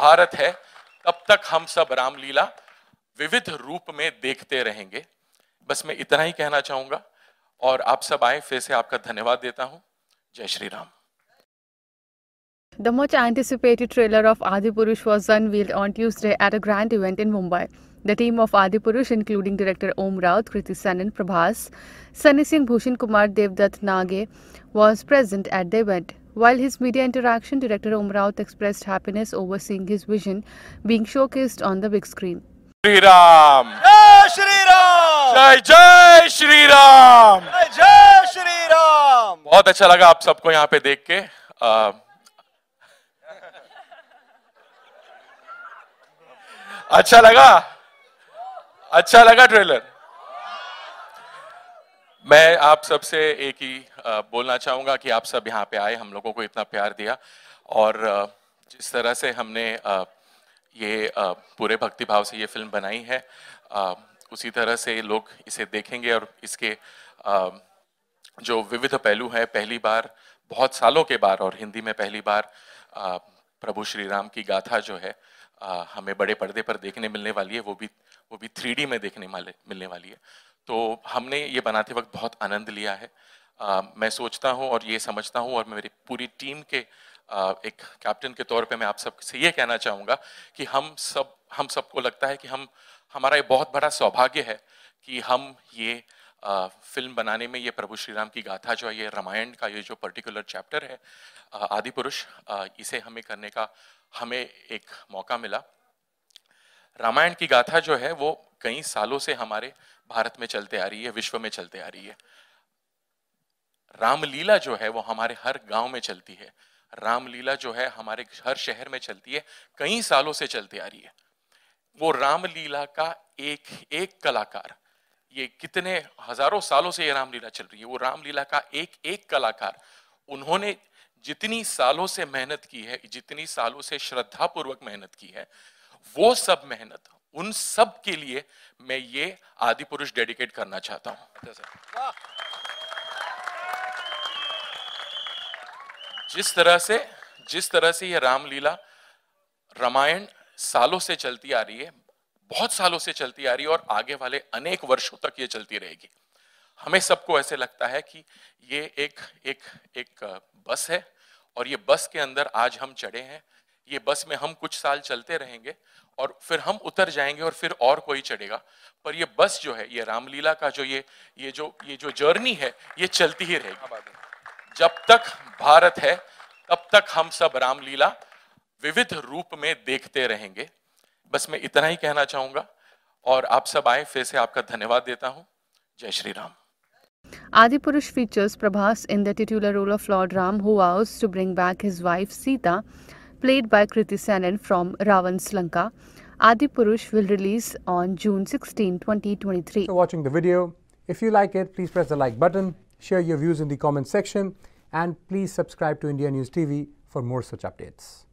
भारत है तब तक हम सब रामलीला विविध रूप में देखते रहेंगे बस मैं इतना ही कहना चाहूंगा और आप सब आए फिर से आपका धन्यवाद देता हूँ जय Shri Ram The much anticipated trailer of Adipurush was unveiled on Tuesday at a grand event in Mumbai. The team of Adipurush, including director Om Raut, Kriti Sanan, Prabhas, Sunny Singh Bhushan Kumar Devdutt Nage, was present at the event. While his media interaction, director Om Raut expressed happiness over seeing his vision being showcased on the big screen. Shri Ram! Jai Shri Ram! Jai Jai Shri Ram! Jai Jai Shri Ram! बहुत अच्छा लगा आप सबको यहाँ पे देख के आ, अच्छा लगा अच्छा लगा ट्रेलर मैं आप सबसे एक ही बोलना चाहूँगा कि आप सब यहाँ पे आए हम लोगों को इतना प्यार दिया और जिस तरह से हमने ये पूरे भक्ति भाव से ये फिल्म बनाई है उसी तरह से लोग इसे देखेंगे और इसके जो विविध पहलू हैं पहली बार बहुत सालों के बाद और हिंदी में पहली बार प्रभु श्री राम की गाथा जो है हमें बड़े पर्दे पर देखने मिलने वाली है वो भी वो भी थ्री में देखने वाले मिलने वाली है तो हमने ये बनाते वक्त बहुत आनंद लिया है आ, मैं सोचता हूँ और ये समझता हूँ और मेरी पूरी टीम के आ, एक कैप्टन के तौर पे मैं आप सब से ये कहना चाहूँगा कि हम सब हम सबको लगता है कि हम हमारा ये बहुत बड़ा सौभाग्य है कि हम ये आ, फिल्म बनाने में ये प्रभु श्री राम की गाथा जो है ये रामायण का ये जो पर्टिकुलर चैप्टर है आदि पुरुष इसे हमें करने का हमें एक मौका मिला रामायण की गाथा जो है वो कई सालों से हमारे भारत में चलते आ रही है विश्व में चलते आ रही है रामलीला जो है वो हमारे हर गांव में चलती है रामलीला जो है हमारे हर शहर में चलती है कई सालों से चलती आ रही है वो रामलीला का एक एक कलाकार ये कितने हजारों सालों से ये रामलीला चल रही है वो रामलीला का एक एक कलाकार उन्होंने जितनी सालों से मेहनत की है जितनी सालों से श्रद्धा पूर्वक मेहनत की है वो सब मेहनत उन सब के लिए मैं ये आदि पुरुष डेडिकेट करना चाहता हूं अच्छा, जिस तरह से जिस तरह से ये रामलीला रामायण सालों से चलती आ रही है बहुत सालों से चलती आ रही है और आगे वाले अनेक वर्षों तक ये चलती रहेगी हमें सबको ऐसे लगता है कि ये एक एक एक बस है और ये बस के अंदर आज हम चढ़े हैं ये बस में हम कुछ साल चलते रहेंगे और फिर हम उतर जाएंगे और फिर और कोई चढ़ेगा पर ये बस जो है ये रामलीला का जो ये ये जो ये जो जर्नी है ये चलती ही रहेगी जब तक भारत है तब तक हम सब रामलीला विविध रूप में देखते रहेंगे बस मैं इतना ही कहना चाहूंगा और आप सब आए फिर से आपका धन्यवाद देता हूँ जय Shri Ram Adipurush features Prabhas in the titular role of Lord Ram, who vows to bring back his wife Sita played by Kriti Sanon from Ravan's Lanka. Adipurush will release on June 16, 2023. For watching the video, if you like it, please press the like button, share your views in the comment section, and please subscribe to India News TV for more such updates.